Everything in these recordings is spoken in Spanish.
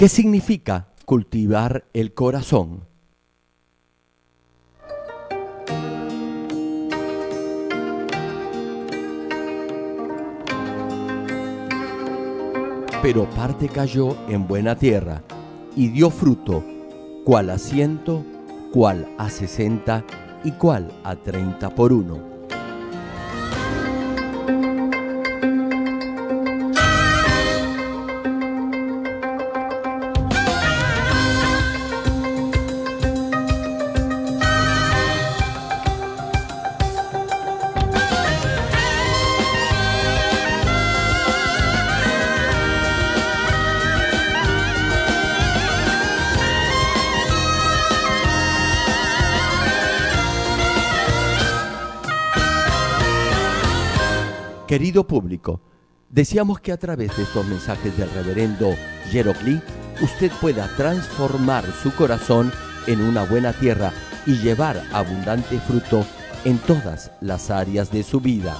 ¿Qué significa cultivar el corazón? Pero parte cayó en buena tierra y dio fruto, cual a ciento, cual a sesenta y cual a treinta por uno. Querido público, deseamos que a través de estos mensajes del reverendo Jerocli, usted pueda transformar su corazón en una buena tierra y llevar abundante fruto en todas las áreas de su vida.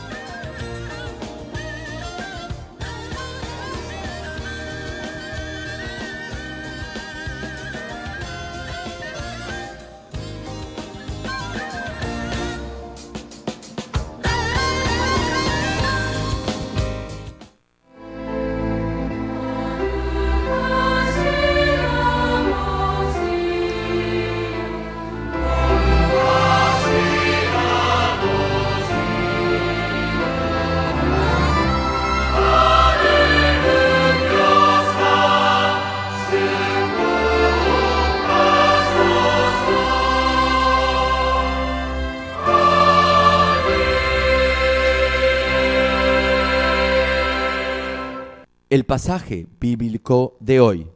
El pasaje bíblico de hoy,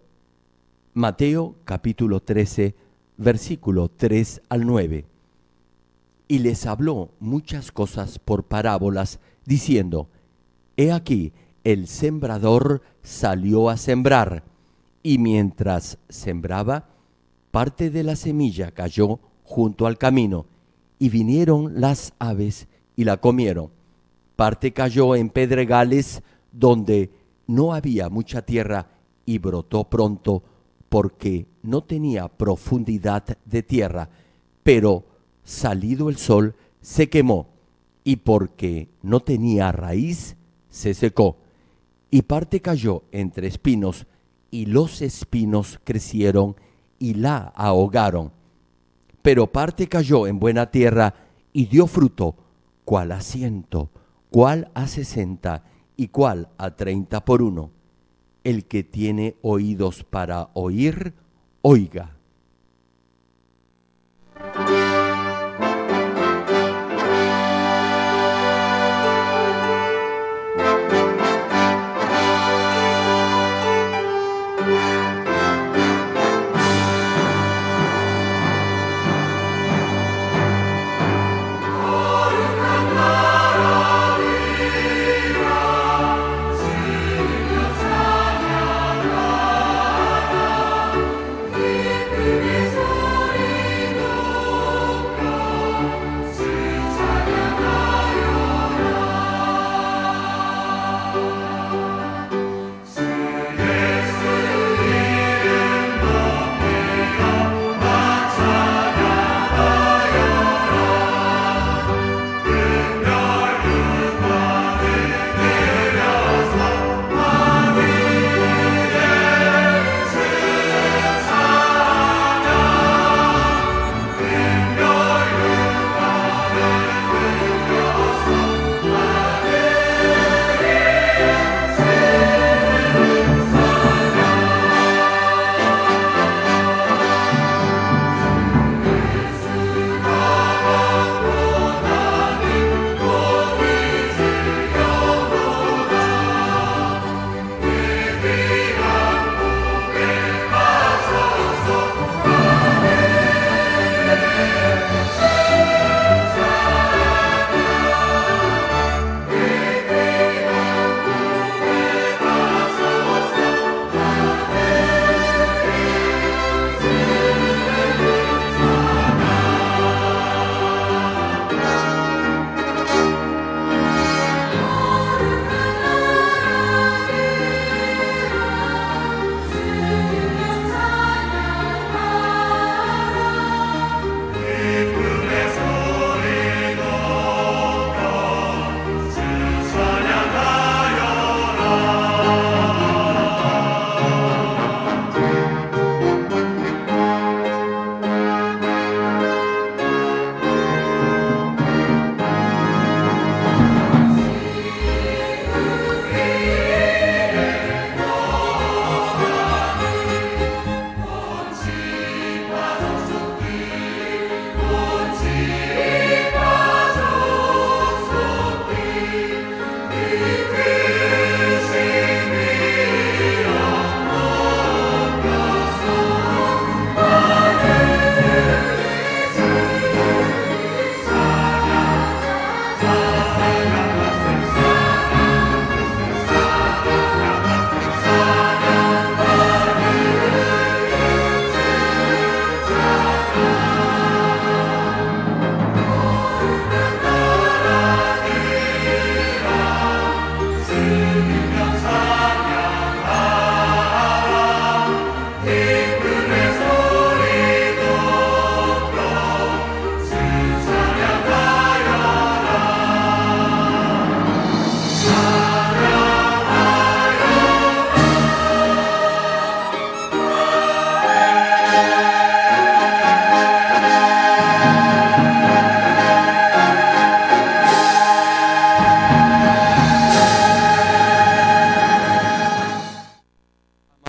Mateo capítulo 13, versículo 3 al 9. Y les habló muchas cosas por parábolas, diciendo, He aquí, el sembrador salió a sembrar, y mientras sembraba, parte de la semilla cayó junto al camino, y vinieron las aves y la comieron. Parte cayó en pedregales donde no había mucha tierra y brotó pronto porque no tenía profundidad de tierra, pero salido el sol se quemó y porque no tenía raíz se secó y parte cayó entre espinos y los espinos crecieron y la ahogaron. Pero parte cayó en buena tierra y dio fruto, cual a ciento, cual a sesenta ¿Y cuál? A 30 por 1. El que tiene oídos para oír, oiga.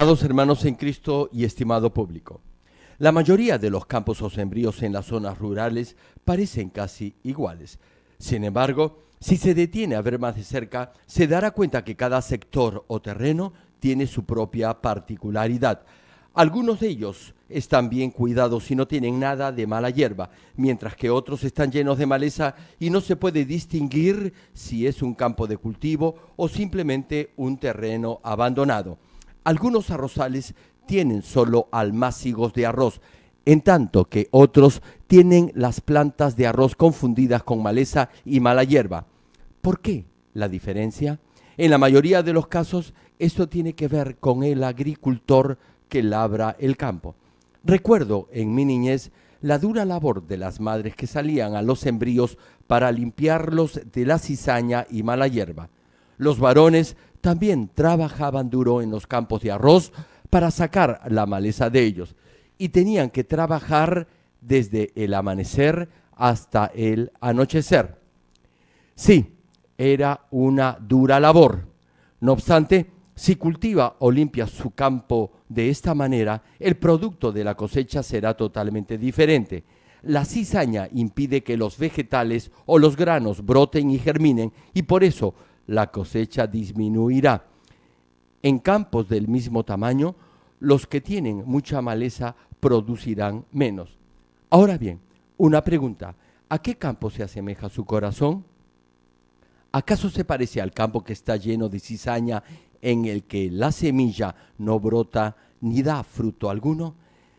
Amados hermanos en Cristo y estimado público, la mayoría de los campos o sembríos en las zonas rurales parecen casi iguales. Sin embargo, si se detiene a ver más de cerca, se dará cuenta que cada sector o terreno tiene su propia particularidad. Algunos de ellos están bien cuidados y no tienen nada de mala hierba, mientras que otros están llenos de maleza y no se puede distinguir si es un campo de cultivo o simplemente un terreno abandonado. Algunos arrozales tienen solo almácigos de arroz, en tanto que otros tienen las plantas de arroz confundidas con maleza y mala hierba. ¿Por qué la diferencia? En la mayoría de los casos, esto tiene que ver con el agricultor que labra el campo. Recuerdo en mi niñez la dura labor de las madres que salían a los embríos para limpiarlos de la cizaña y mala hierba. Los varones también trabajaban duro en los campos de arroz para sacar la maleza de ellos y tenían que trabajar desde el amanecer hasta el anochecer. Sí, era una dura labor. No obstante, si cultiva o limpia su campo de esta manera, el producto de la cosecha será totalmente diferente. La cizaña impide que los vegetales o los granos broten y germinen y por eso la cosecha disminuirá. En campos del mismo tamaño, los que tienen mucha maleza producirán menos. Ahora bien, una pregunta, ¿a qué campo se asemeja su corazón? ¿Acaso se parece al campo que está lleno de cizaña en el que la semilla no brota ni da fruto alguno?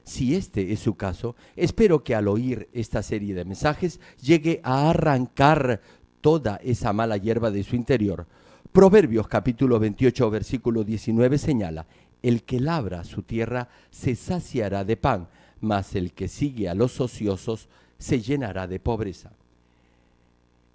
Si este es su caso, espero que al oír esta serie de mensajes llegue a arrancar toda esa mala hierba de su interior. Proverbios capítulo 28, versículo 19 señala, el que labra su tierra se saciará de pan, mas el que sigue a los ociosos se llenará de pobreza.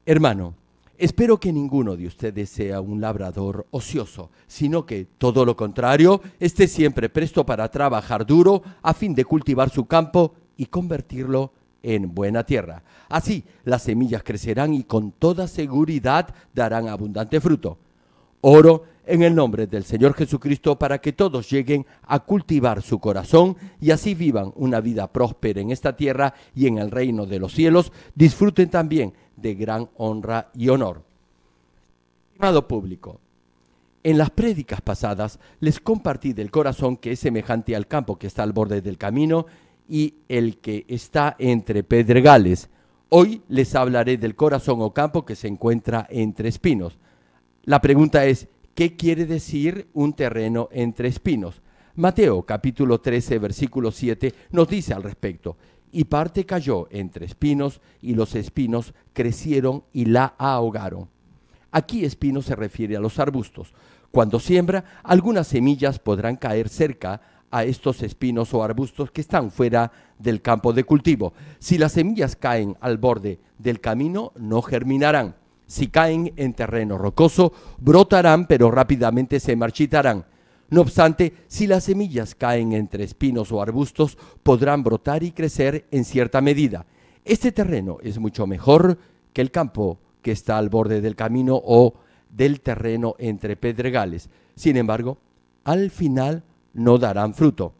Hermano, espero que ninguno de ustedes sea un labrador ocioso, sino que, todo lo contrario, esté siempre presto para trabajar duro a fin de cultivar su campo y convertirlo en buena tierra. Así las semillas crecerán y con toda seguridad darán abundante fruto. Oro en el nombre del Señor Jesucristo para que todos lleguen a cultivar su corazón y así vivan una vida próspera en esta tierra y en el reino de los cielos, disfruten también de gran honra y honor. amado público, en las prédicas pasadas les compartí del corazón que es semejante al campo que está al borde del camino y el que está entre pedregales. Hoy les hablaré del corazón o campo que se encuentra entre espinos. La pregunta es, ¿qué quiere decir un terreno entre espinos? Mateo capítulo 13 versículo 7 nos dice al respecto, y parte cayó entre espinos y los espinos crecieron y la ahogaron. Aquí espino se refiere a los arbustos. Cuando siembra, algunas semillas podrán caer cerca a estos espinos o arbustos que están fuera del campo de cultivo. Si las semillas caen al borde del camino, no germinarán. Si caen en terreno rocoso, brotarán, pero rápidamente se marchitarán. No obstante, si las semillas caen entre espinos o arbustos, podrán brotar y crecer en cierta medida. Este terreno es mucho mejor que el campo que está al borde del camino o del terreno entre pedregales. Sin embargo, al final no darán fruto.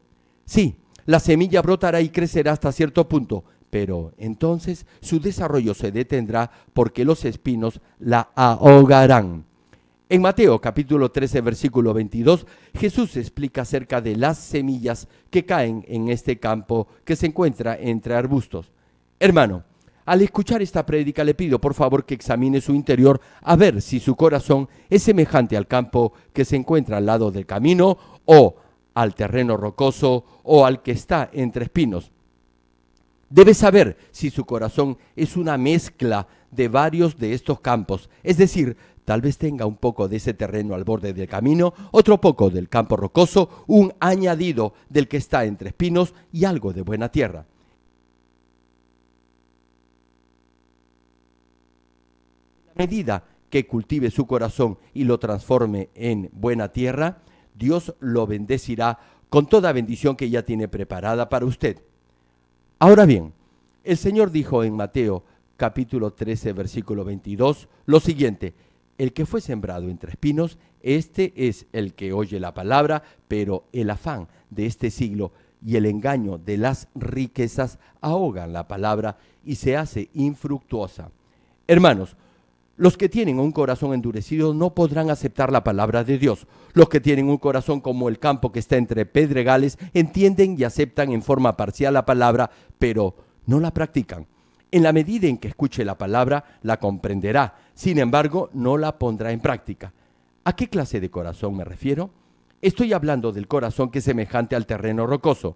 Sí, la semilla brotará y crecerá hasta cierto punto, pero entonces su desarrollo se detendrá porque los espinos la ahogarán. En Mateo capítulo 13 versículo 22, Jesús explica acerca de las semillas que caen en este campo que se encuentra entre arbustos. Hermano, al escuchar esta prédica le pido por favor que examine su interior a ver si su corazón es semejante al campo que se encuentra al lado del camino o al terreno rocoso o al que está entre espinos. Debe saber si su corazón es una mezcla de varios de estos campos, es decir, tal vez tenga un poco de ese terreno al borde del camino, otro poco del campo rocoso, un añadido del que está entre espinos y algo de buena tierra. A medida que cultive su corazón y lo transforme en buena tierra, Dios lo bendecirá con toda bendición que ya tiene preparada para usted. Ahora bien, el Señor dijo en Mateo capítulo 13 versículo 22 lo siguiente, el que fue sembrado entre espinos, este es el que oye la palabra, pero el afán de este siglo y el engaño de las riquezas ahogan la palabra y se hace infructuosa. Hermanos, los que tienen un corazón endurecido no podrán aceptar la palabra de Dios. Los que tienen un corazón como el campo que está entre pedregales entienden y aceptan en forma parcial la palabra, pero no la practican. En la medida en que escuche la palabra, la comprenderá, sin embargo, no la pondrá en práctica. ¿A qué clase de corazón me refiero? Estoy hablando del corazón que es semejante al terreno rocoso,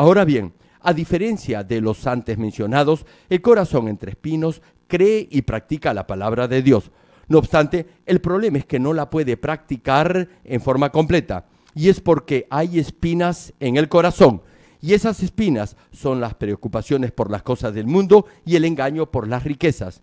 Ahora bien, a diferencia de los antes mencionados, el corazón entre espinos cree y practica la palabra de Dios. No obstante, el problema es que no la puede practicar en forma completa, y es porque hay espinas en el corazón, y esas espinas son las preocupaciones por las cosas del mundo y el engaño por las riquezas.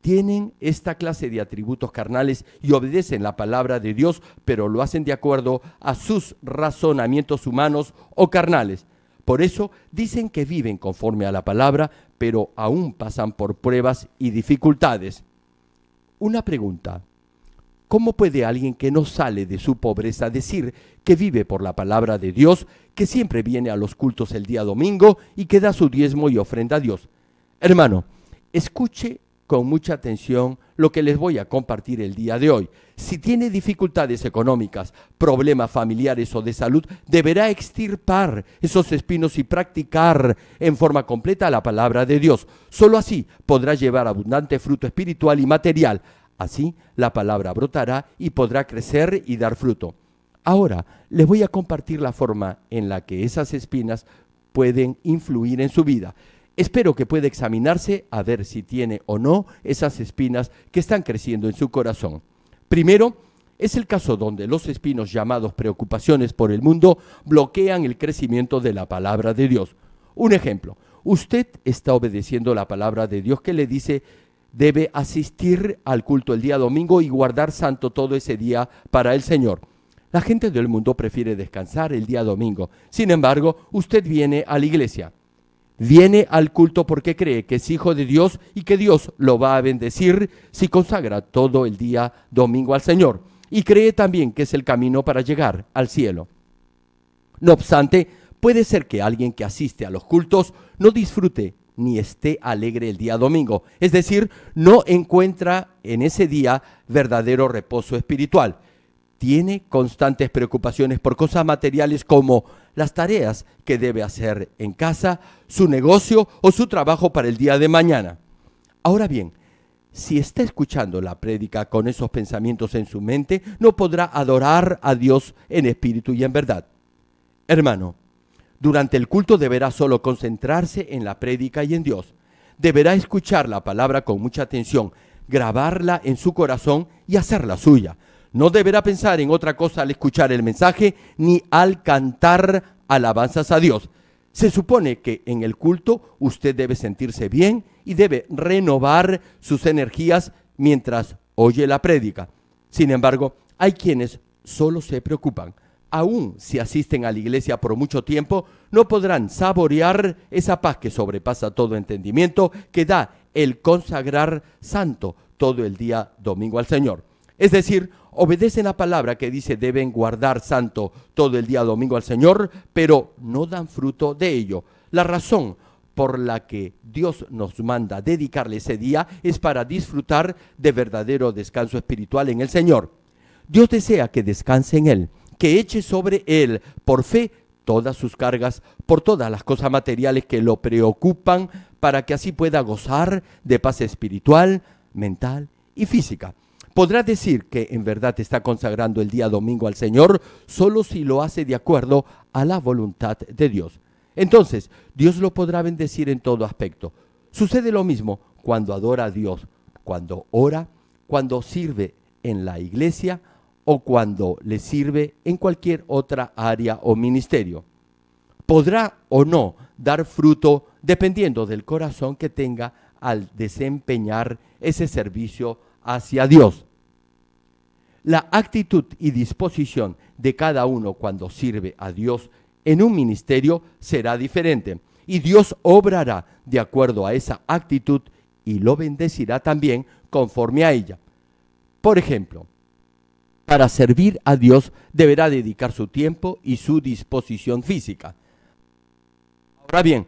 Tienen esta clase de atributos carnales y obedecen la palabra de Dios, pero lo hacen de acuerdo a sus razonamientos humanos o carnales. Por eso dicen que viven conforme a la palabra, pero aún pasan por pruebas y dificultades. Una pregunta. ¿Cómo puede alguien que no sale de su pobreza decir que vive por la palabra de Dios, que siempre viene a los cultos el día domingo y que da su diezmo y ofrenda a Dios? Hermano, escuche con mucha atención lo que les voy a compartir el día de hoy. Si tiene dificultades económicas, problemas familiares o de salud, deberá extirpar esos espinos y practicar en forma completa la palabra de Dios. Solo así podrá llevar abundante fruto espiritual y material. Así la palabra brotará y podrá crecer y dar fruto. Ahora les voy a compartir la forma en la que esas espinas pueden influir en su vida. Espero que pueda examinarse a ver si tiene o no esas espinas que están creciendo en su corazón. Primero, es el caso donde los espinos llamados preocupaciones por el mundo bloquean el crecimiento de la palabra de Dios. Un ejemplo, usted está obedeciendo la palabra de Dios que le dice debe asistir al culto el día domingo y guardar santo todo ese día para el Señor. La gente del mundo prefiere descansar el día domingo. Sin embargo, usted viene a la iglesia. Viene al culto porque cree que es hijo de Dios y que Dios lo va a bendecir si consagra todo el día domingo al Señor. Y cree también que es el camino para llegar al cielo. No obstante, puede ser que alguien que asiste a los cultos no disfrute ni esté alegre el día domingo. Es decir, no encuentra en ese día verdadero reposo espiritual. Tiene constantes preocupaciones por cosas materiales como las tareas que debe hacer en casa, su negocio o su trabajo para el día de mañana. Ahora bien, si está escuchando la prédica con esos pensamientos en su mente, no podrá adorar a Dios en espíritu y en verdad. Hermano, durante el culto deberá solo concentrarse en la prédica y en Dios. Deberá escuchar la palabra con mucha atención, grabarla en su corazón y hacerla suya. No deberá pensar en otra cosa al escuchar el mensaje ni al cantar alabanzas a Dios. Se supone que en el culto usted debe sentirse bien y debe renovar sus energías mientras oye la prédica. Sin embargo, hay quienes solo se preocupan. Aún si asisten a la iglesia por mucho tiempo, no podrán saborear esa paz que sobrepasa todo entendimiento que da el consagrar santo todo el día domingo al Señor. Es decir, obedecen la palabra que dice deben guardar santo todo el día domingo al Señor, pero no dan fruto de ello. La razón por la que Dios nos manda dedicarle ese día es para disfrutar de verdadero descanso espiritual en el Señor. Dios desea que descanse en Él, que eche sobre Él por fe todas sus cargas, por todas las cosas materiales que lo preocupan, para que así pueda gozar de paz espiritual, mental y física. Podrá decir que en verdad está consagrando el día domingo al Señor solo si lo hace de acuerdo a la voluntad de Dios. Entonces, Dios lo podrá bendecir en todo aspecto. Sucede lo mismo cuando adora a Dios, cuando ora, cuando sirve en la iglesia o cuando le sirve en cualquier otra área o ministerio. Podrá o no dar fruto dependiendo del corazón que tenga al desempeñar ese servicio hacia Dios. La actitud y disposición de cada uno cuando sirve a Dios en un ministerio será diferente y Dios obrará de acuerdo a esa actitud y lo bendecirá también conforme a ella. Por ejemplo, para servir a Dios deberá dedicar su tiempo y su disposición física. Ahora bien,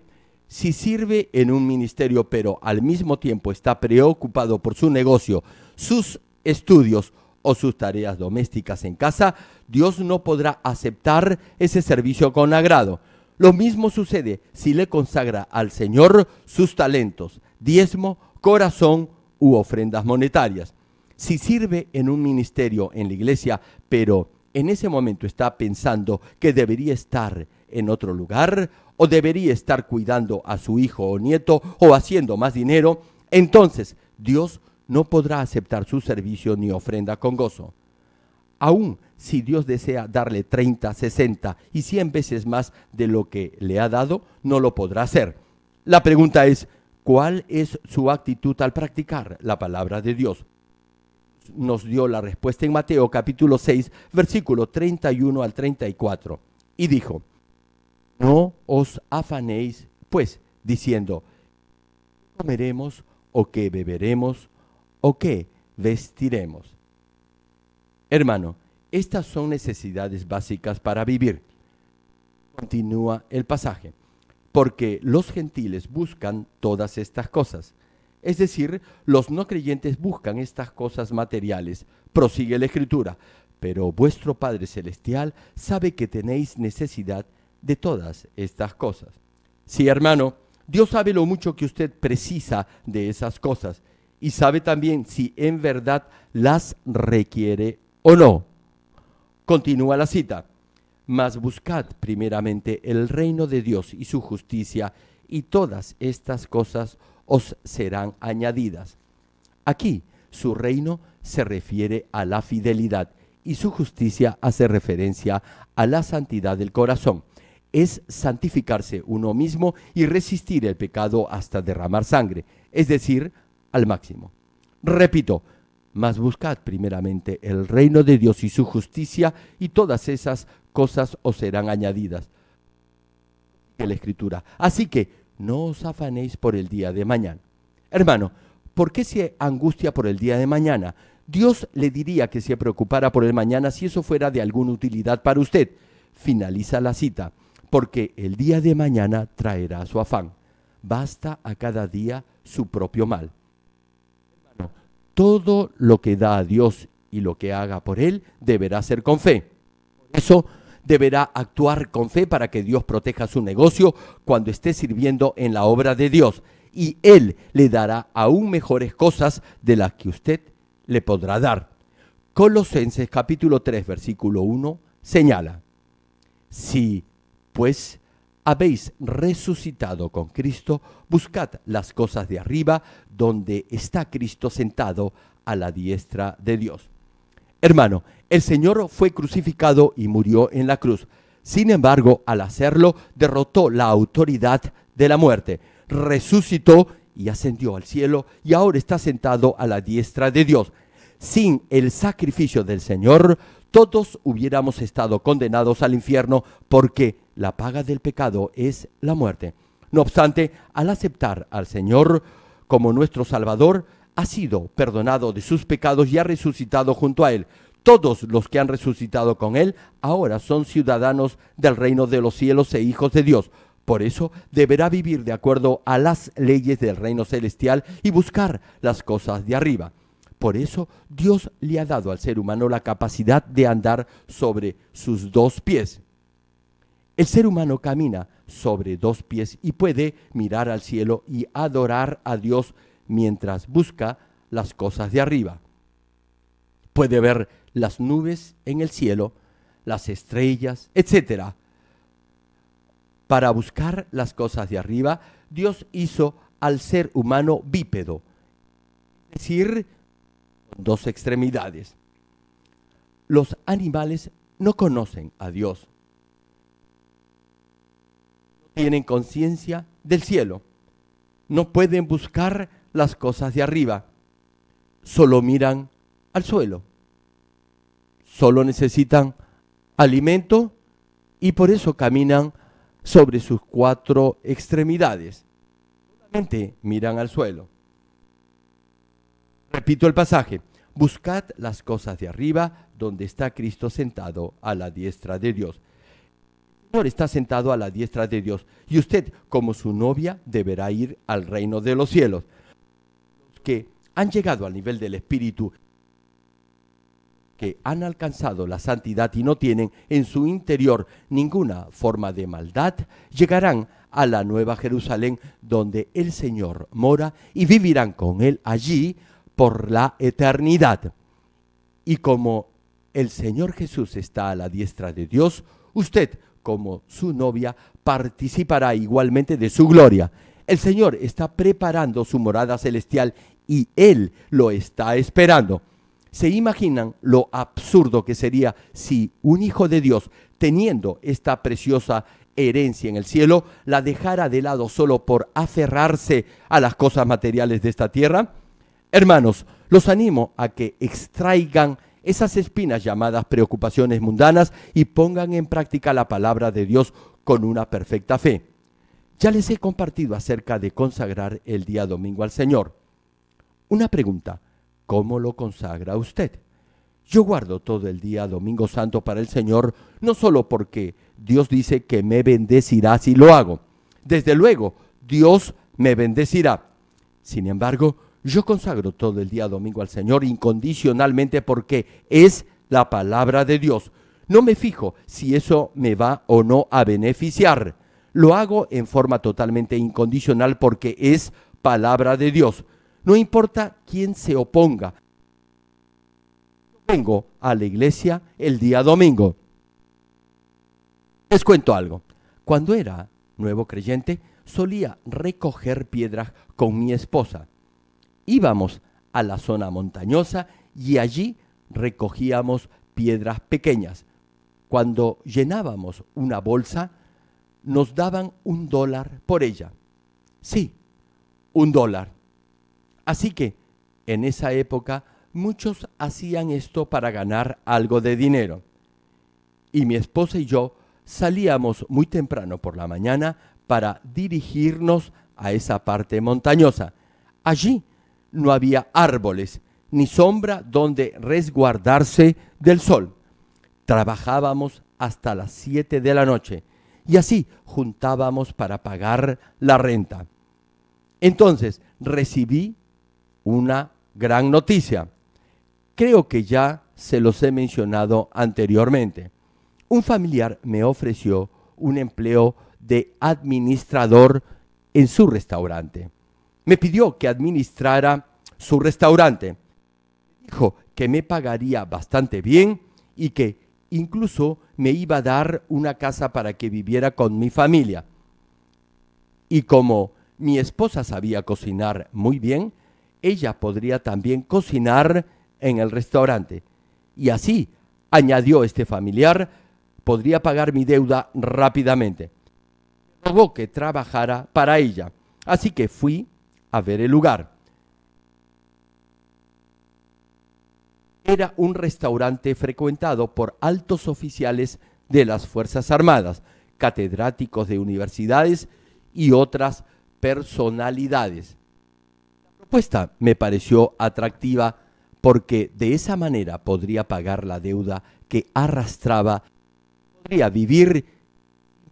si sirve en un ministerio, pero al mismo tiempo está preocupado por su negocio, sus estudios o sus tareas domésticas en casa, Dios no podrá aceptar ese servicio con agrado. Lo mismo sucede si le consagra al Señor sus talentos, diezmo, corazón u ofrendas monetarias. Si sirve en un ministerio en la iglesia, pero en ese momento está pensando que debería estar en otro lugar, o debería estar cuidando a su hijo o nieto o haciendo más dinero, entonces Dios no podrá aceptar su servicio ni ofrenda con gozo. Aún si Dios desea darle 30, 60 y 100 veces más de lo que le ha dado, no lo podrá hacer. La pregunta es, ¿cuál es su actitud al practicar la palabra de Dios? Nos dio la respuesta en Mateo capítulo 6, versículo 31 al 34, y dijo, no os afanéis, pues, diciendo, comeremos o qué beberemos o qué vestiremos? Hermano, estas son necesidades básicas para vivir. Continúa el pasaje, porque los gentiles buscan todas estas cosas. Es decir, los no creyentes buscan estas cosas materiales. Prosigue la escritura. Pero vuestro Padre Celestial sabe que tenéis necesidad de todas estas cosas. Sí, hermano, Dios sabe lo mucho que usted precisa de esas cosas y sabe también si en verdad las requiere o no. Continúa la cita. Mas buscad primeramente el reino de Dios y su justicia, y todas estas cosas os serán añadidas. Aquí su reino se refiere a la fidelidad y su justicia hace referencia a la santidad del corazón es santificarse uno mismo y resistir el pecado hasta derramar sangre, es decir, al máximo. Repito, mas buscad primeramente el reino de Dios y su justicia, y todas esas cosas os serán añadidas. la Escritura. Así que no os afanéis por el día de mañana. Hermano, ¿por qué se angustia por el día de mañana? Dios le diría que se preocupara por el mañana si eso fuera de alguna utilidad para usted. Finaliza la cita porque el día de mañana traerá su afán. Basta a cada día su propio mal. Todo lo que da a Dios y lo que haga por Él deberá ser con fe. Por eso deberá actuar con fe para que Dios proteja su negocio cuando esté sirviendo en la obra de Dios. Y Él le dará aún mejores cosas de las que usted le podrá dar. Colosenses capítulo 3 versículo 1 señala, si pues habéis resucitado con Cristo, buscad las cosas de arriba, donde está Cristo sentado a la diestra de Dios. Hermano, el Señor fue crucificado y murió en la cruz. Sin embargo, al hacerlo, derrotó la autoridad de la muerte, resucitó y ascendió al cielo y ahora está sentado a la diestra de Dios. Sin el sacrificio del Señor, todos hubiéramos estado condenados al infierno porque la paga del pecado es la muerte. No obstante, al aceptar al Señor como nuestro Salvador, ha sido perdonado de sus pecados y ha resucitado junto a Él. Todos los que han resucitado con Él ahora son ciudadanos del reino de los cielos e hijos de Dios. Por eso deberá vivir de acuerdo a las leyes del reino celestial y buscar las cosas de arriba. Por eso Dios le ha dado al ser humano la capacidad de andar sobre sus dos pies. El ser humano camina sobre dos pies y puede mirar al cielo y adorar a Dios mientras busca las cosas de arriba. Puede ver las nubes en el cielo, las estrellas, etc. Para buscar las cosas de arriba, Dios hizo al ser humano bípedo, es decir, con dos extremidades. Los animales no conocen a Dios tienen conciencia del cielo. No pueden buscar las cosas de arriba. Solo miran al suelo. Solo necesitan alimento y por eso caminan sobre sus cuatro extremidades. Solamente miran al suelo. Repito el pasaje. Buscad las cosas de arriba, donde está Cristo sentado a la diestra de Dios. Señor está sentado a la diestra de Dios y usted como su novia deberá ir al reino de los cielos. Los que han llegado al nivel del Espíritu, que han alcanzado la santidad y no tienen en su interior ninguna forma de maldad, llegarán a la nueva Jerusalén donde el Señor mora y vivirán con Él allí por la eternidad. Y como el Señor Jesús está a la diestra de Dios, usted como su novia, participará igualmente de su gloria. El Señor está preparando su morada celestial y Él lo está esperando. ¿Se imaginan lo absurdo que sería si un hijo de Dios, teniendo esta preciosa herencia en el cielo, la dejara de lado solo por aferrarse a las cosas materiales de esta tierra? Hermanos, los animo a que extraigan esas espinas llamadas preocupaciones mundanas y pongan en práctica la palabra de Dios con una perfecta fe. Ya les he compartido acerca de consagrar el día domingo al Señor. Una pregunta, ¿cómo lo consagra usted? Yo guardo todo el día domingo santo para el Señor, no solo porque Dios dice que me bendecirá si lo hago. Desde luego, Dios me bendecirá. Sin embargo, yo consagro todo el día domingo al Señor incondicionalmente porque es la palabra de Dios. No me fijo si eso me va o no a beneficiar. Lo hago en forma totalmente incondicional porque es palabra de Dios. No importa quién se oponga. Vengo a la iglesia el día domingo. Les cuento algo. Cuando era nuevo creyente, solía recoger piedras con mi esposa íbamos a la zona montañosa y allí recogíamos piedras pequeñas. Cuando llenábamos una bolsa, nos daban un dólar por ella. Sí, un dólar. Así que, en esa época, muchos hacían esto para ganar algo de dinero. Y mi esposa y yo salíamos muy temprano por la mañana para dirigirnos a esa parte montañosa. Allí no había árboles, ni sombra donde resguardarse del sol. Trabajábamos hasta las 7 de la noche y así juntábamos para pagar la renta. Entonces recibí una gran noticia. Creo que ya se los he mencionado anteriormente. Un familiar me ofreció un empleo de administrador en su restaurante. Me pidió que administrara su restaurante. Dijo que me pagaría bastante bien y que incluso me iba a dar una casa para que viviera con mi familia. Y como mi esposa sabía cocinar muy bien, ella podría también cocinar en el restaurante. Y así, añadió este familiar, podría pagar mi deuda rápidamente. Rogó que trabajara para ella. Así que fui a ver el lugar. era un restaurante frecuentado por altos oficiales de las Fuerzas Armadas, catedráticos de universidades y otras personalidades. La propuesta me pareció atractiva porque de esa manera podría pagar la deuda que arrastraba, podría vivir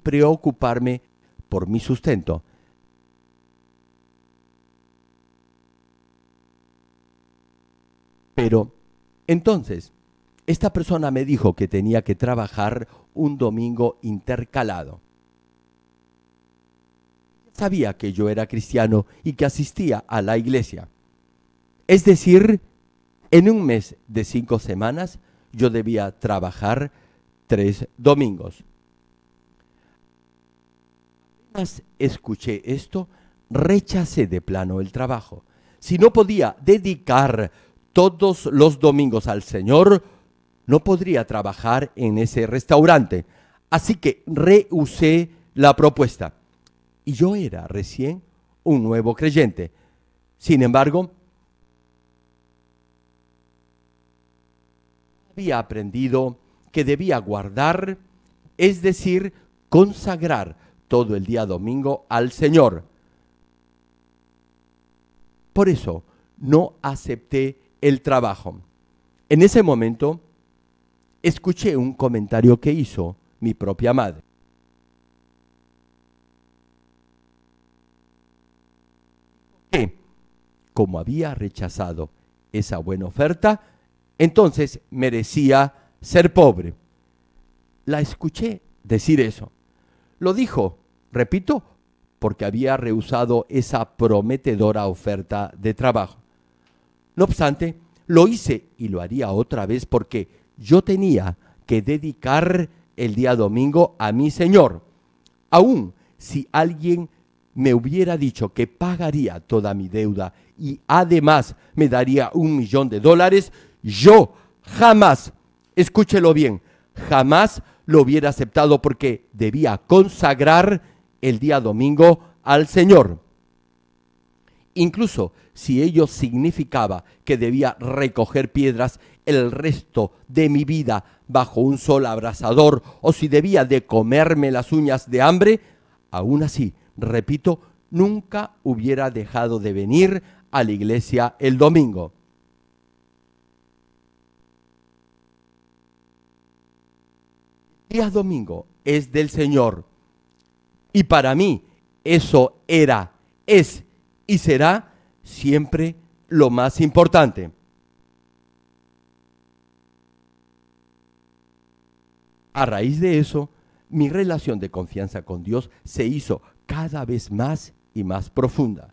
preocuparme por mi sustento. Pero entonces, esta persona me dijo que tenía que trabajar un domingo intercalado. Sabía que yo era cristiano y que asistía a la iglesia. Es decir, en un mes de cinco semanas yo debía trabajar tres domingos. Apenas escuché esto, rechacé de plano el trabajo. Si no podía dedicar todos los domingos al Señor, no podría trabajar en ese restaurante. Así que rehusé la propuesta. Y yo era recién un nuevo creyente. Sin embargo, había aprendido que debía guardar, es decir, consagrar todo el día domingo al Señor. Por eso no acepté el trabajo. En ese momento escuché un comentario que hizo mi propia madre. Que, como había rechazado esa buena oferta, entonces merecía ser pobre. La escuché decir eso. Lo dijo, repito, porque había rehusado esa prometedora oferta de trabajo. No obstante, lo hice y lo haría otra vez porque yo tenía que dedicar el día domingo a mi Señor. Aún si alguien me hubiera dicho que pagaría toda mi deuda y además me daría un millón de dólares, yo jamás, escúchelo bien, jamás lo hubiera aceptado porque debía consagrar el día domingo al Señor incluso si ello significaba que debía recoger piedras el resto de mi vida bajo un sol abrasador o si debía de comerme las uñas de hambre, aún así, repito, nunca hubiera dejado de venir a la iglesia el domingo. Día domingo es del Señor. Y para mí eso era, es y será siempre lo más importante. A raíz de eso, mi relación de confianza con Dios se hizo cada vez más y más profunda.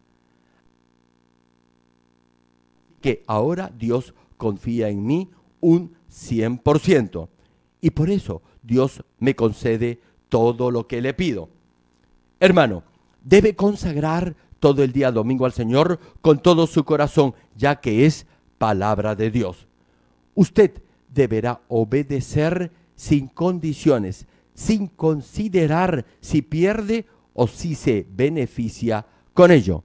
Que ahora Dios confía en mí un 100%. Y por eso Dios me concede todo lo que le pido. Hermano, debe consagrar todo el día domingo al Señor con todo su corazón, ya que es palabra de Dios. Usted deberá obedecer sin condiciones, sin considerar si pierde o si se beneficia con ello.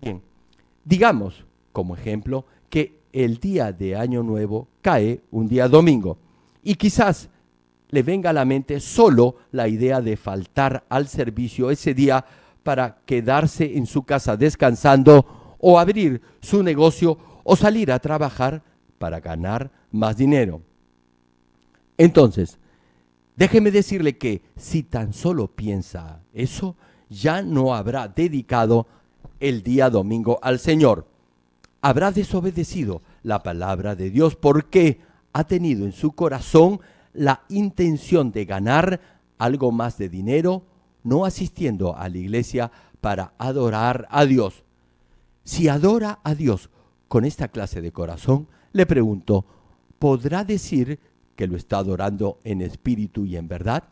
Bien, digamos como ejemplo que el día de Año Nuevo cae un día domingo y quizás le venga a la mente solo la idea de faltar al servicio ese día para quedarse en su casa descansando o abrir su negocio o salir a trabajar para ganar más dinero. Entonces, déjeme decirle que si tan solo piensa eso, ya no habrá dedicado el día domingo al Señor. Habrá desobedecido la palabra de Dios porque ha tenido en su corazón la intención de ganar algo más de dinero no asistiendo a la iglesia para adorar a Dios. Si adora a Dios con esta clase de corazón, le pregunto, ¿podrá decir que lo está adorando en espíritu y en verdad?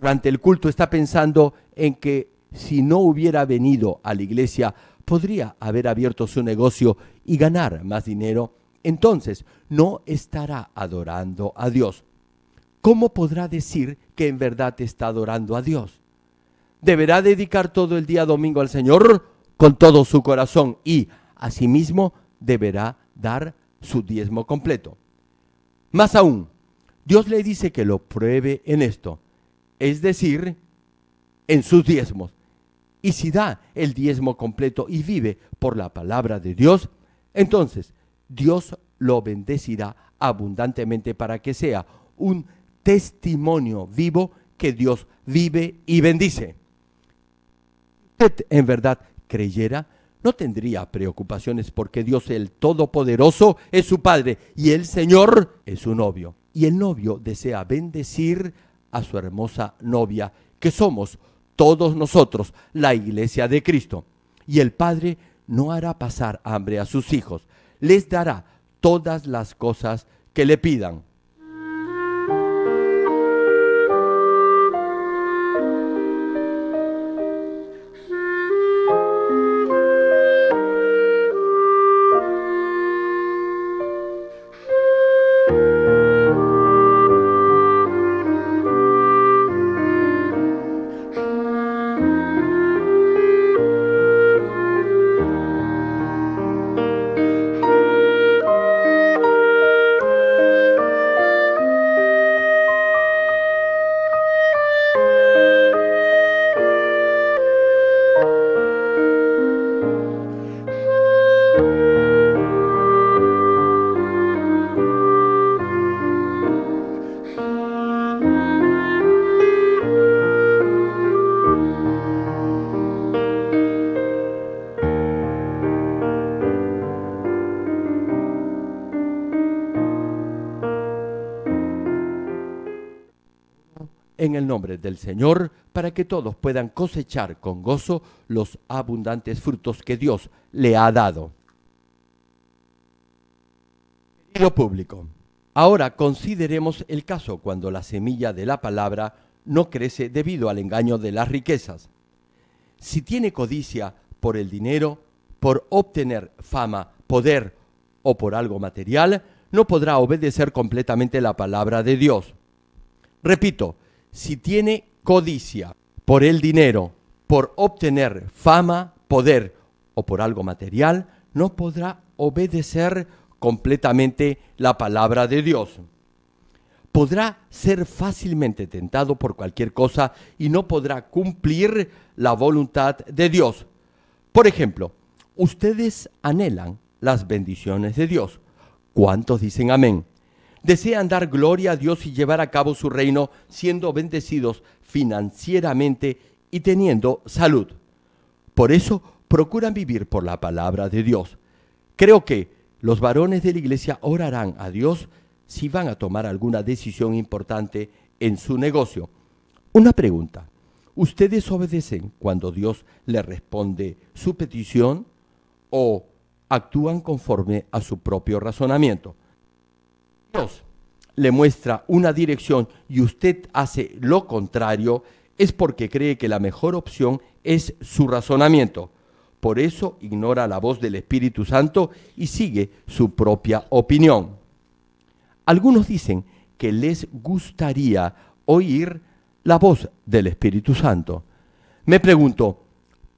Durante el culto está pensando en que si no hubiera venido a la iglesia, podría haber abierto su negocio y ganar más dinero entonces no estará adorando a Dios. ¿Cómo podrá decir que en verdad está adorando a Dios? Deberá dedicar todo el día domingo al Señor con todo su corazón y, asimismo, deberá dar su diezmo completo. Más aún, Dios le dice que lo pruebe en esto, es decir, en sus diezmos. Y si da el diezmo completo y vive por la palabra de Dios, entonces Dios lo bendecirá abundantemente para que sea un testimonio vivo que Dios vive y bendice. Usted en verdad creyera, no tendría preocupaciones porque Dios el Todopoderoso es su Padre y el Señor es su novio. Y el novio desea bendecir a su hermosa novia, que somos todos nosotros, la iglesia de Cristo. Y el Padre no hará pasar hambre a sus hijos, les dará todas las cosas que le pidan. del Señor, para que todos puedan cosechar con gozo los abundantes frutos que Dios le ha dado. Querido público, ahora consideremos el caso cuando la semilla de la palabra no crece debido al engaño de las riquezas. Si tiene codicia por el dinero, por obtener fama, poder o por algo material, no podrá obedecer completamente la palabra de Dios. Repito, si tiene codicia por el dinero, por obtener fama, poder o por algo material, no podrá obedecer completamente la palabra de Dios. Podrá ser fácilmente tentado por cualquier cosa y no podrá cumplir la voluntad de Dios. Por ejemplo, ustedes anhelan las bendiciones de Dios. ¿Cuántos dicen amén? desean dar gloria a Dios y llevar a cabo su reino siendo bendecidos financieramente y teniendo salud. Por eso procuran vivir por la palabra de Dios. Creo que los varones de la iglesia orarán a Dios si van a tomar alguna decisión importante en su negocio. Una pregunta. ¿Ustedes obedecen cuando Dios le responde su petición o actúan conforme a su propio razonamiento? Dios le muestra una dirección y usted hace lo contrario, es porque cree que la mejor opción es su razonamiento. Por eso ignora la voz del Espíritu Santo y sigue su propia opinión. Algunos dicen que les gustaría oír la voz del Espíritu Santo. Me pregunto,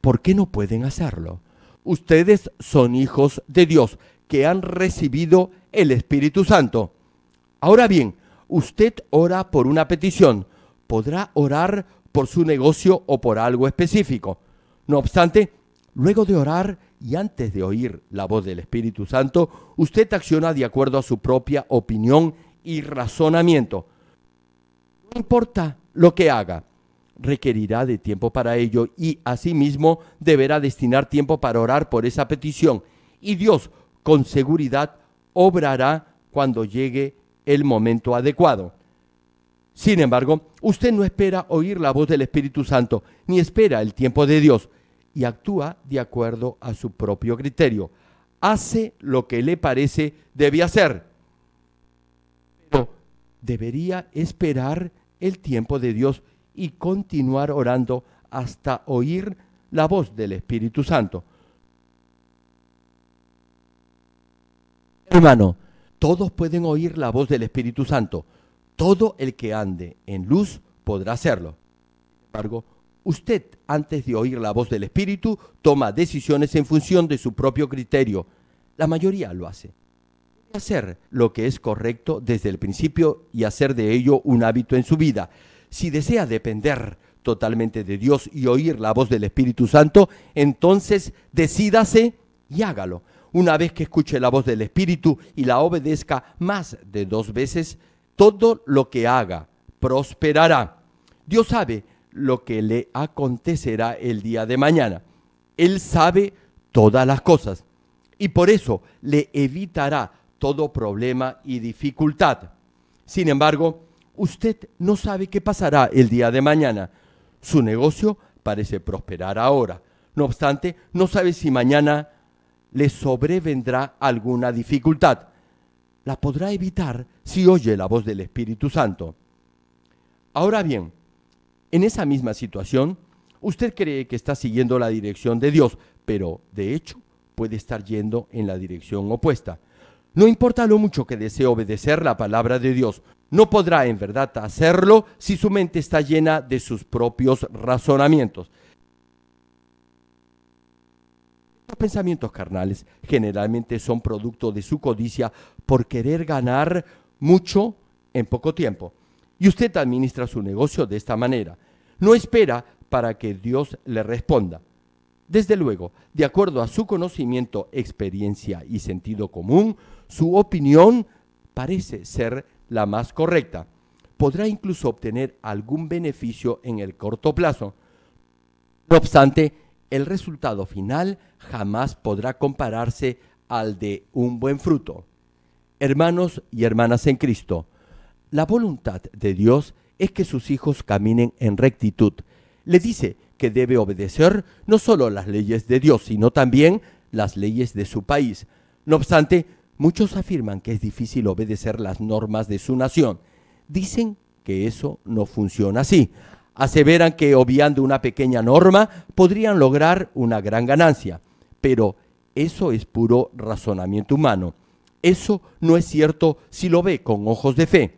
¿por qué no pueden hacerlo? Ustedes son hijos de Dios que han recibido el Espíritu Santo. Ahora bien, usted ora por una petición, podrá orar por su negocio o por algo específico. No obstante, luego de orar y antes de oír la voz del Espíritu Santo, usted acciona de acuerdo a su propia opinión y razonamiento. No importa lo que haga, requerirá de tiempo para ello y asimismo deberá destinar tiempo para orar por esa petición. Y Dios, con seguridad, obrará cuando llegue el momento adecuado. Sin embargo, usted no espera oír la voz del Espíritu Santo, ni espera el tiempo de Dios, y actúa de acuerdo a su propio criterio. Hace lo que le parece debe hacer. Pero debería esperar el tiempo de Dios y continuar orando hasta oír la voz del Espíritu Santo. Hermano, todos pueden oír la voz del Espíritu Santo. Todo el que ande en luz podrá hacerlo. Sin embargo, usted, antes de oír la voz del Espíritu, toma decisiones en función de su propio criterio. La mayoría lo hace. Hacer lo que es correcto desde el principio y hacer de ello un hábito en su vida. Si desea depender totalmente de Dios y oír la voz del Espíritu Santo, entonces decídase y hágalo. Una vez que escuche la voz del Espíritu y la obedezca más de dos veces, todo lo que haga prosperará. Dios sabe lo que le acontecerá el día de mañana. Él sabe todas las cosas y por eso le evitará todo problema y dificultad. Sin embargo, usted no sabe qué pasará el día de mañana. Su negocio parece prosperar ahora. No obstante, no sabe si mañana le sobrevendrá alguna dificultad. La podrá evitar si oye la voz del Espíritu Santo. Ahora bien, en esa misma situación, usted cree que está siguiendo la dirección de Dios, pero de hecho puede estar yendo en la dirección opuesta. No importa lo mucho que desee obedecer la palabra de Dios, no podrá en verdad hacerlo si su mente está llena de sus propios razonamientos, los pensamientos carnales generalmente son producto de su codicia por querer ganar mucho en poco tiempo. Y usted administra su negocio de esta manera. No espera para que Dios le responda. Desde luego, de acuerdo a su conocimiento, experiencia y sentido común, su opinión parece ser la más correcta. Podrá incluso obtener algún beneficio en el corto plazo. No obstante, el resultado final jamás podrá compararse al de un buen fruto. Hermanos y hermanas en Cristo, la voluntad de Dios es que sus hijos caminen en rectitud. Le dice que debe obedecer no solo las leyes de Dios, sino también las leyes de su país. No obstante, muchos afirman que es difícil obedecer las normas de su nación. Dicen que eso no funciona así. Aseveran que obviando una pequeña norma podrían lograr una gran ganancia, pero eso es puro razonamiento humano. Eso no es cierto si lo ve con ojos de fe.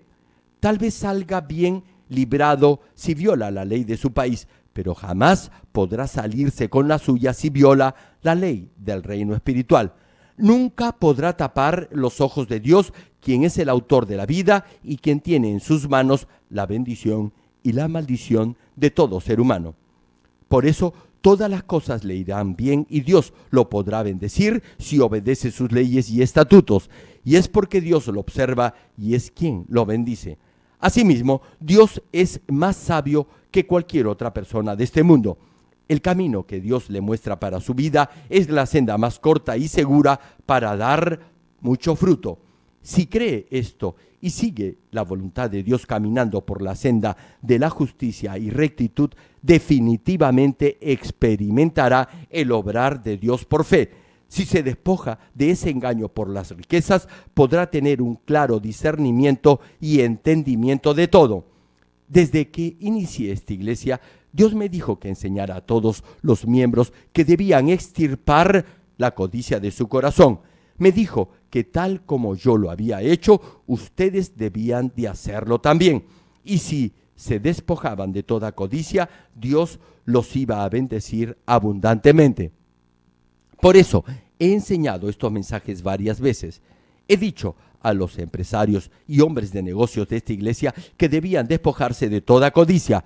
Tal vez salga bien librado si viola la ley de su país, pero jamás podrá salirse con la suya si viola la ley del reino espiritual. Nunca podrá tapar los ojos de Dios, quien es el autor de la vida y quien tiene en sus manos la bendición y la maldición de todo ser humano. Por eso todas las cosas le irán bien y Dios lo podrá bendecir si obedece sus leyes y estatutos. Y es porque Dios lo observa y es quien lo bendice. Asimismo, Dios es más sabio que cualquier otra persona de este mundo. El camino que Dios le muestra para su vida es la senda más corta y segura para dar mucho fruto. Si cree esto y sigue la voluntad de Dios caminando por la senda de la justicia y rectitud, definitivamente experimentará el obrar de Dios por fe. Si se despoja de ese engaño por las riquezas, podrá tener un claro discernimiento y entendimiento de todo. Desde que inicié esta iglesia, Dios me dijo que enseñara a todos los miembros que debían extirpar la codicia de su corazón. Me dijo que tal como yo lo había hecho, ustedes debían de hacerlo también. Y si se despojaban de toda codicia, Dios los iba a bendecir abundantemente. Por eso he enseñado estos mensajes varias veces. He dicho a los empresarios y hombres de negocios de esta iglesia que debían despojarse de toda codicia.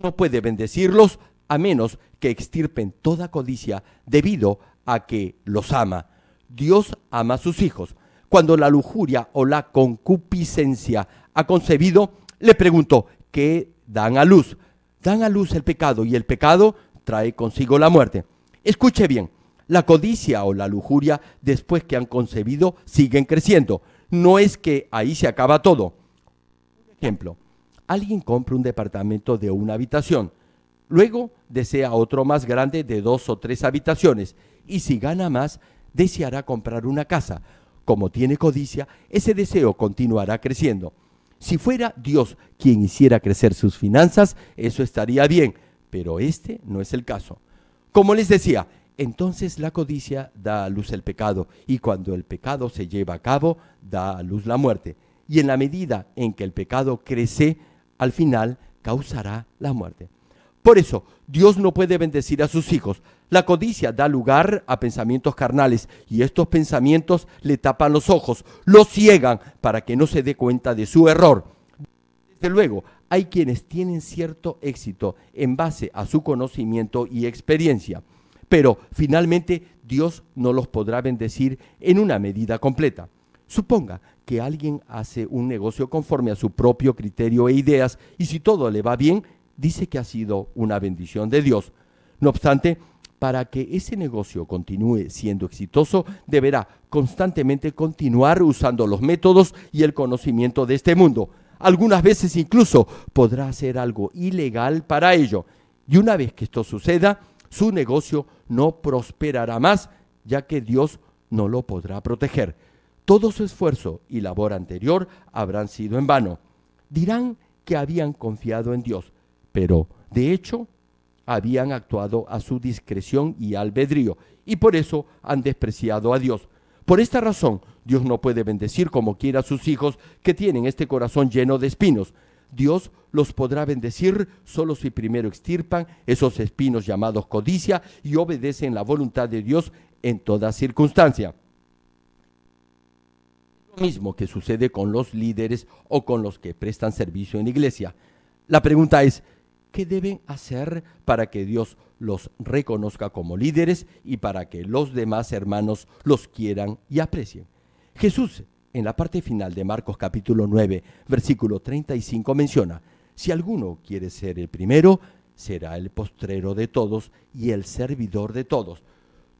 No puede bendecirlos a menos que extirpen toda codicia debido a que los ama. Dios ama a sus hijos. Cuando la lujuria o la concupiscencia ha concebido, le pregunto, ¿qué dan a luz? Dan a luz el pecado y el pecado trae consigo la muerte. Escuche bien, la codicia o la lujuria, después que han concebido, siguen creciendo. No es que ahí se acaba todo. ejemplo, alguien compra un departamento de una habitación Luego desea otro más grande de dos o tres habitaciones y si gana más, deseará comprar una casa. Como tiene codicia, ese deseo continuará creciendo. Si fuera Dios quien hiciera crecer sus finanzas, eso estaría bien, pero este no es el caso. Como les decía, entonces la codicia da a luz el pecado y cuando el pecado se lleva a cabo, da a luz la muerte. Y en la medida en que el pecado crece, al final causará la muerte. Por eso, Dios no puede bendecir a sus hijos. La codicia da lugar a pensamientos carnales y estos pensamientos le tapan los ojos, lo ciegan para que no se dé cuenta de su error. Desde luego, hay quienes tienen cierto éxito en base a su conocimiento y experiencia, pero finalmente Dios no los podrá bendecir en una medida completa. Suponga que alguien hace un negocio conforme a su propio criterio e ideas y si todo le va bien, dice que ha sido una bendición de Dios. No obstante, para que ese negocio continúe siendo exitoso, deberá constantemente continuar usando los métodos y el conocimiento de este mundo. Algunas veces incluso podrá hacer algo ilegal para ello. Y una vez que esto suceda, su negocio no prosperará más, ya que Dios no lo podrá proteger. Todo su esfuerzo y labor anterior habrán sido en vano. Dirán que habían confiado en Dios, pero de hecho habían actuado a su discreción y albedrío, y por eso han despreciado a Dios. Por esta razón, Dios no puede bendecir como quiera a sus hijos que tienen este corazón lleno de espinos. Dios los podrá bendecir solo si primero extirpan esos espinos llamados codicia y obedecen la voluntad de Dios en toda circunstancia. Lo mismo que sucede con los líderes o con los que prestan servicio en iglesia. La pregunta es, ¿Qué deben hacer para que Dios los reconozca como líderes y para que los demás hermanos los quieran y aprecien? Jesús, en la parte final de Marcos capítulo 9, versículo 35, menciona, si alguno quiere ser el primero, será el postrero de todos y el servidor de todos.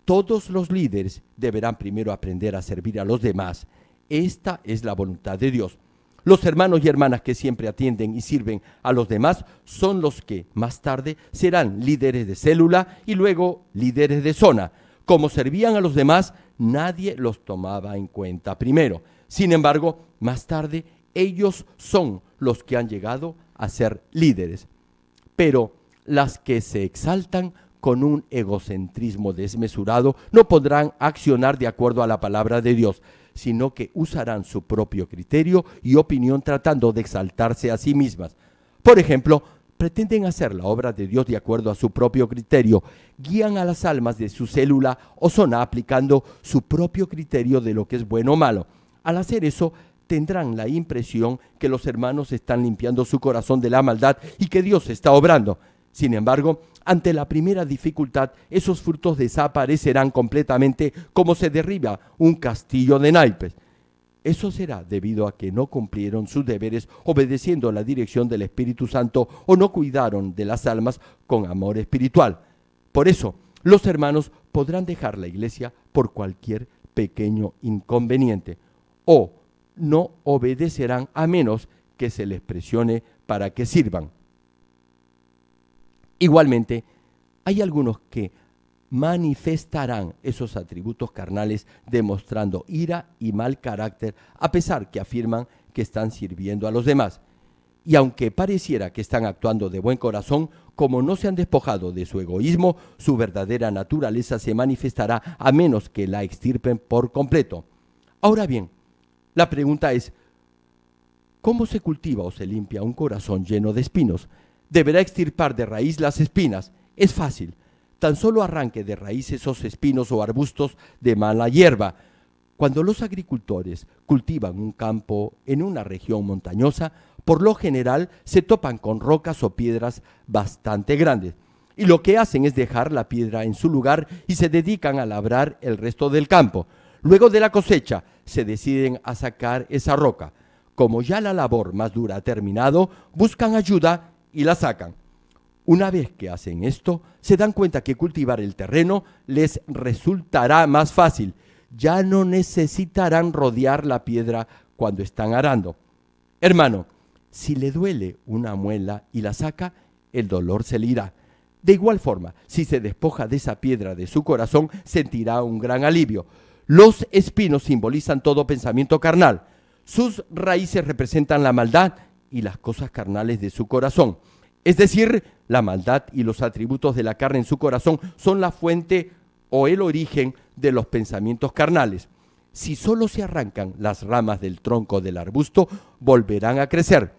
Todos los líderes deberán primero aprender a servir a los demás. Esta es la voluntad de Dios. Los hermanos y hermanas que siempre atienden y sirven a los demás son los que más tarde serán líderes de célula y luego líderes de zona. Como servían a los demás, nadie los tomaba en cuenta primero. Sin embargo, más tarde ellos son los que han llegado a ser líderes. Pero las que se exaltan con un egocentrismo desmesurado no podrán accionar de acuerdo a la palabra de Dios sino que usarán su propio criterio y opinión tratando de exaltarse a sí mismas. Por ejemplo, pretenden hacer la obra de Dios de acuerdo a su propio criterio, guían a las almas de su célula o zona aplicando su propio criterio de lo que es bueno o malo. Al hacer eso, tendrán la impresión que los hermanos están limpiando su corazón de la maldad y que Dios está obrando. Sin embargo, ante la primera dificultad, esos frutos desaparecerán completamente como se derriba un castillo de naipes. Eso será debido a que no cumplieron sus deberes obedeciendo la dirección del Espíritu Santo o no cuidaron de las almas con amor espiritual. Por eso, los hermanos podrán dejar la iglesia por cualquier pequeño inconveniente o no obedecerán a menos que se les presione para que sirvan. Igualmente, hay algunos que manifestarán esos atributos carnales demostrando ira y mal carácter a pesar que afirman que están sirviendo a los demás. Y aunque pareciera que están actuando de buen corazón, como no se han despojado de su egoísmo, su verdadera naturaleza se manifestará a menos que la extirpen por completo. Ahora bien, la pregunta es, ¿cómo se cultiva o se limpia un corazón lleno de espinos? deberá extirpar de raíz las espinas. Es fácil, tan solo arranque de raíz esos espinos o arbustos de mala hierba. Cuando los agricultores cultivan un campo en una región montañosa, por lo general se topan con rocas o piedras bastante grandes. Y lo que hacen es dejar la piedra en su lugar y se dedican a labrar el resto del campo. Luego de la cosecha, se deciden a sacar esa roca. Como ya la labor más dura ha terminado, buscan ayuda y la sacan. Una vez que hacen esto, se dan cuenta que cultivar el terreno les resultará más fácil. Ya no necesitarán rodear la piedra cuando están arando. Hermano, si le duele una muela y la saca, el dolor se le irá. De igual forma, si se despoja de esa piedra de su corazón, sentirá un gran alivio. Los espinos simbolizan todo pensamiento carnal. Sus raíces representan la maldad y las cosas carnales de su corazón. Es decir, la maldad y los atributos de la carne en su corazón son la fuente o el origen de los pensamientos carnales. Si solo se arrancan las ramas del tronco del arbusto, volverán a crecer.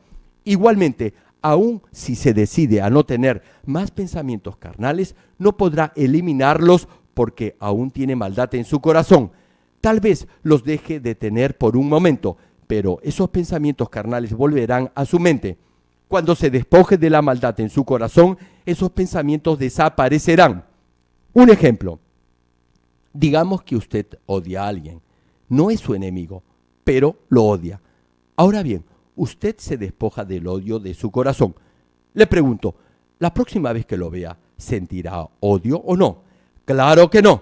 Igualmente, aun si se decide a no tener más pensamientos carnales, no podrá eliminarlos porque aún tiene maldad en su corazón. Tal vez los deje de tener por un momento, pero esos pensamientos carnales volverán a su mente. Cuando se despoje de la maldad en su corazón, esos pensamientos desaparecerán. Un ejemplo, digamos que usted odia a alguien, no es su enemigo, pero lo odia. Ahora bien, usted se despoja del odio de su corazón. Le pregunto, ¿la próxima vez que lo vea, sentirá odio o no? Claro que no.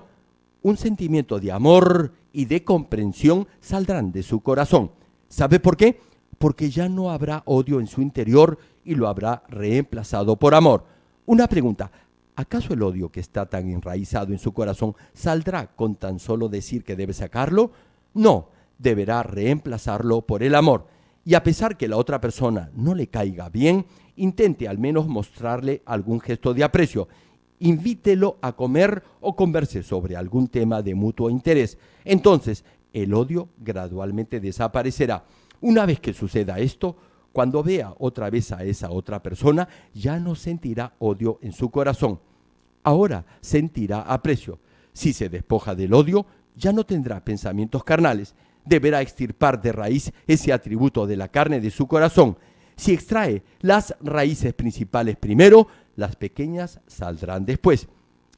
Un sentimiento de amor y de comprensión saldrán de su corazón. ¿Sabe por qué? Porque ya no habrá odio en su interior y lo habrá reemplazado por amor. Una pregunta, ¿acaso el odio que está tan enraizado en su corazón saldrá con tan solo decir que debe sacarlo? No, deberá reemplazarlo por el amor. Y a pesar que la otra persona no le caiga bien, intente al menos mostrarle algún gesto de aprecio. Invítelo a comer o converse sobre algún tema de mutuo interés. Entonces, el odio gradualmente desaparecerá. Una vez que suceda esto, cuando vea otra vez a esa otra persona, ya no sentirá odio en su corazón. Ahora sentirá aprecio. Si se despoja del odio, ya no tendrá pensamientos carnales. Deberá extirpar de raíz ese atributo de la carne de su corazón. Si extrae las raíces principales primero, las pequeñas saldrán después.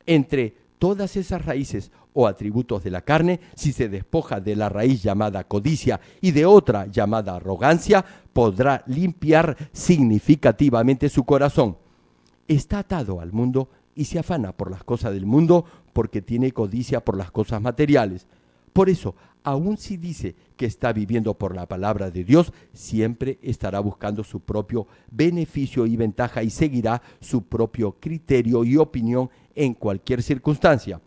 Entre todas esas raíces o atributos de la carne, si se despoja de la raíz llamada codicia y de otra llamada arrogancia, podrá limpiar significativamente su corazón. Está atado al mundo y se afana por las cosas del mundo porque tiene codicia por las cosas materiales. Por eso, aun si dice que está viviendo por la palabra de Dios, siempre estará buscando su propio beneficio y ventaja y seguirá su propio criterio y opinión en cualquier circunstancia.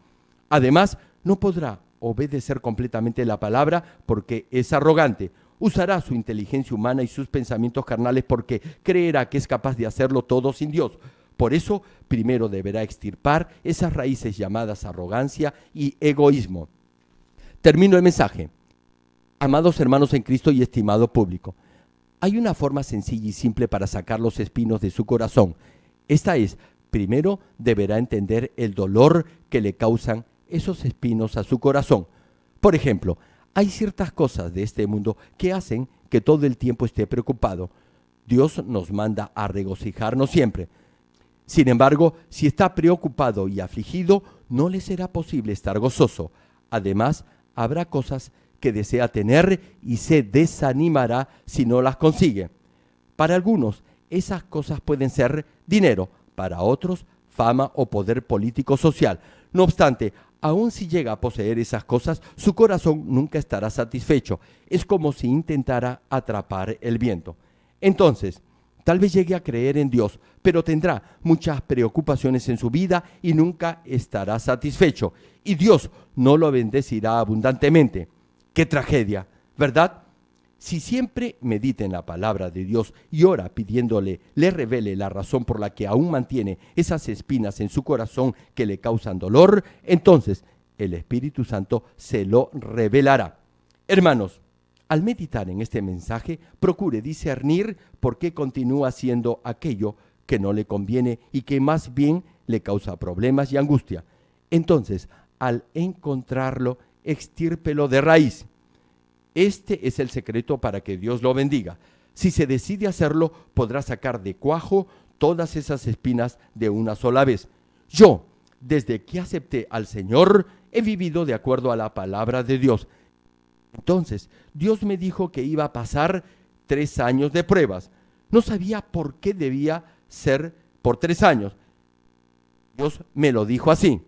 Además, no podrá obedecer completamente la palabra porque es arrogante. Usará su inteligencia humana y sus pensamientos carnales porque creerá que es capaz de hacerlo todo sin Dios. Por eso, primero deberá extirpar esas raíces llamadas arrogancia y egoísmo. Termino el mensaje. Amados hermanos en Cristo y estimado público, hay una forma sencilla y simple para sacar los espinos de su corazón. Esta es, primero deberá entender el dolor que le causan esos espinos a su corazón. Por ejemplo, hay ciertas cosas de este mundo que hacen que todo el tiempo esté preocupado. Dios nos manda a regocijarnos siempre. Sin embargo, si está preocupado y afligido, no le será posible estar gozoso. Además, habrá cosas que desea tener y se desanimará si no las consigue. Para algunos, esas cosas pueden ser dinero, para otros, fama o poder político social. No obstante, Aun si llega a poseer esas cosas, su corazón nunca estará satisfecho. Es como si intentara atrapar el viento. Entonces, tal vez llegue a creer en Dios, pero tendrá muchas preocupaciones en su vida y nunca estará satisfecho. Y Dios no lo bendecirá abundantemente. ¡Qué tragedia! ¿Verdad? Si siempre medite en la palabra de Dios y ora pidiéndole, le revele la razón por la que aún mantiene esas espinas en su corazón que le causan dolor, entonces el Espíritu Santo se lo revelará. Hermanos, al meditar en este mensaje, procure discernir por qué continúa haciendo aquello que no le conviene y que más bien le causa problemas y angustia. Entonces, al encontrarlo, extírpelo de raíz. Este es el secreto para que Dios lo bendiga. Si se decide hacerlo, podrá sacar de cuajo todas esas espinas de una sola vez. Yo, desde que acepté al Señor, he vivido de acuerdo a la palabra de Dios. Entonces, Dios me dijo que iba a pasar tres años de pruebas. No sabía por qué debía ser por tres años. Dios me lo dijo así.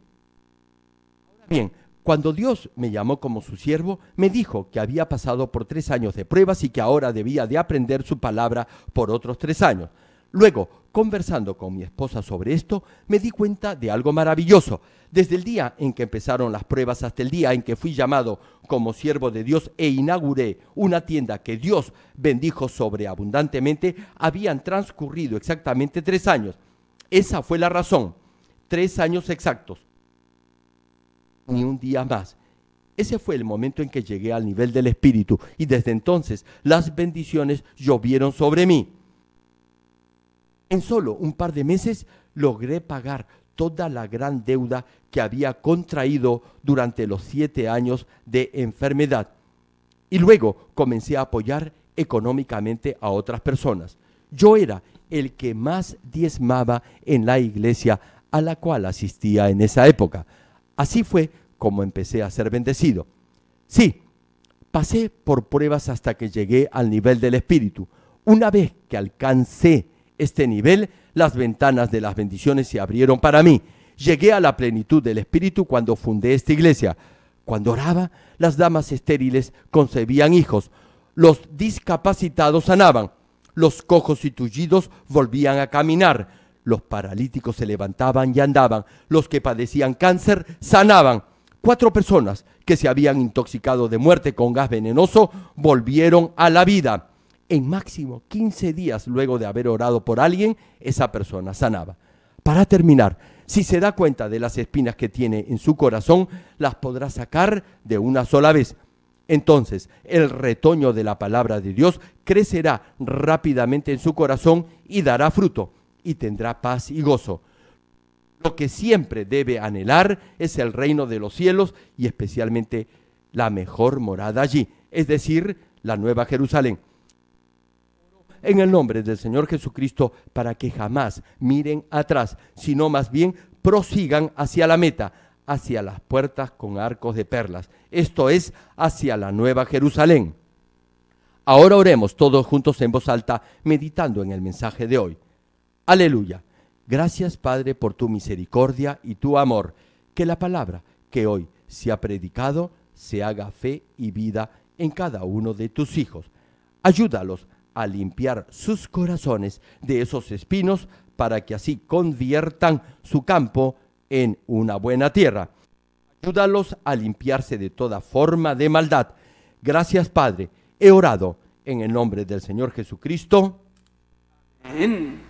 Bien, cuando Dios me llamó como su siervo, me dijo que había pasado por tres años de pruebas y que ahora debía de aprender su palabra por otros tres años. Luego, conversando con mi esposa sobre esto, me di cuenta de algo maravilloso. Desde el día en que empezaron las pruebas hasta el día en que fui llamado como siervo de Dios e inauguré una tienda que Dios bendijo sobreabundantemente, habían transcurrido exactamente tres años. Esa fue la razón. Tres años exactos ni un día más. Ese fue el momento en que llegué al nivel del Espíritu y desde entonces las bendiciones llovieron sobre mí. En solo un par de meses logré pagar toda la gran deuda que había contraído durante los siete años de enfermedad. Y luego comencé a apoyar económicamente a otras personas. Yo era el que más diezmaba en la iglesia a la cual asistía en esa época. Así fue como empecé a ser bendecido. Sí, pasé por pruebas hasta que llegué al nivel del Espíritu. Una vez que alcancé este nivel, las ventanas de las bendiciones se abrieron para mí. Llegué a la plenitud del Espíritu cuando fundé esta iglesia. Cuando oraba, las damas estériles concebían hijos, los discapacitados sanaban, los cojos y tullidos volvían a caminar, los paralíticos se levantaban y andaban. Los que padecían cáncer sanaban. Cuatro personas que se habían intoxicado de muerte con gas venenoso volvieron a la vida. En máximo 15 días luego de haber orado por alguien, esa persona sanaba. Para terminar, si se da cuenta de las espinas que tiene en su corazón, las podrá sacar de una sola vez. Entonces, el retoño de la palabra de Dios crecerá rápidamente en su corazón y dará fruto y tendrá paz y gozo. Lo que siempre debe anhelar es el reino de los cielos y especialmente la mejor morada allí, es decir, la nueva Jerusalén. En el nombre del Señor Jesucristo, para que jamás miren atrás, sino más bien prosigan hacia la meta, hacia las puertas con arcos de perlas, esto es, hacia la nueva Jerusalén. Ahora oremos todos juntos en voz alta, meditando en el mensaje de hoy. Aleluya. Gracias Padre por tu misericordia y tu amor. Que la palabra que hoy se ha predicado se haga fe y vida en cada uno de tus hijos. Ayúdalos a limpiar sus corazones de esos espinos para que así conviertan su campo en una buena tierra. Ayúdalos a limpiarse de toda forma de maldad. Gracias Padre. He orado en el nombre del Señor Jesucristo. Amén.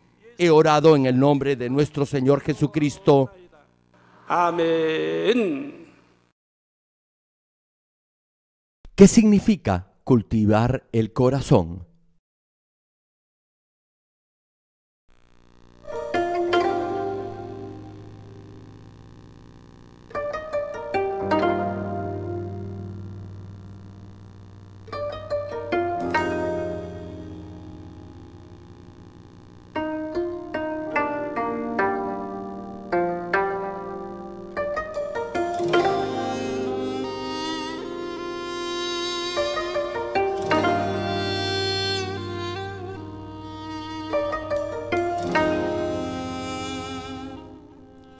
he orado en el nombre de nuestro Señor Jesucristo. Amén. ¿Qué significa cultivar el corazón?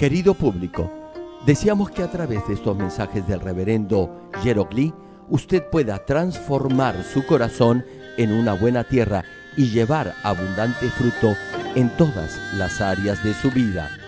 Querido público, deseamos que a través de estos mensajes del reverendo Jerogli, usted pueda transformar su corazón en una buena tierra y llevar abundante fruto en todas las áreas de su vida.